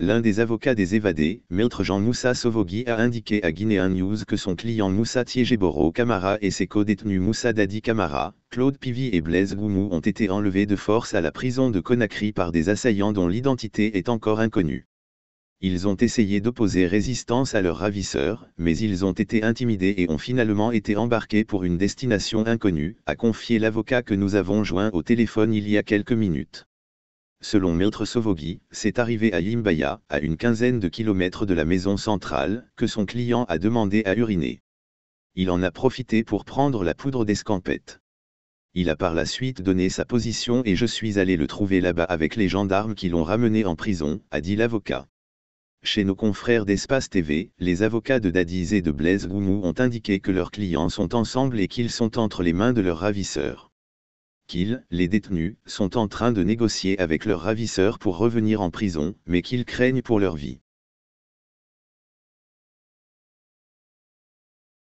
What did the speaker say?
L'un des avocats des évadés, maître Jean Moussa Sovogi a indiqué à Guinéen News que son client Moussa Tiégeboro Camara et ses co-détenus Moussa Dadi Camara, Claude Pivi et Blaise Goumou ont été enlevés de force à la prison de Conakry par des assaillants dont l'identité est encore inconnue. Ils ont essayé d'opposer résistance à leurs ravisseurs, mais ils ont été intimidés et ont finalement été embarqués pour une destination inconnue, a confié l'avocat que nous avons joint au téléphone il y a quelques minutes. Selon Maître Sovogi, c'est arrivé à Yimbaya, à une quinzaine de kilomètres de la maison centrale, que son client a demandé à uriner. Il en a profité pour prendre la poudre d'escampette. Il a par la suite donné sa position et je suis allé le trouver là-bas avec les gendarmes qui l'ont ramené en prison, a dit l'avocat. Chez nos confrères d'Espace TV, les avocats de Dadiz et de Blaise Goumou ont indiqué que leurs clients sont ensemble et qu'ils sont entre les mains de leurs ravisseurs qu'ils, les détenus, sont en train de négocier avec leurs ravisseurs pour revenir en prison, mais qu'ils craignent pour leur vie.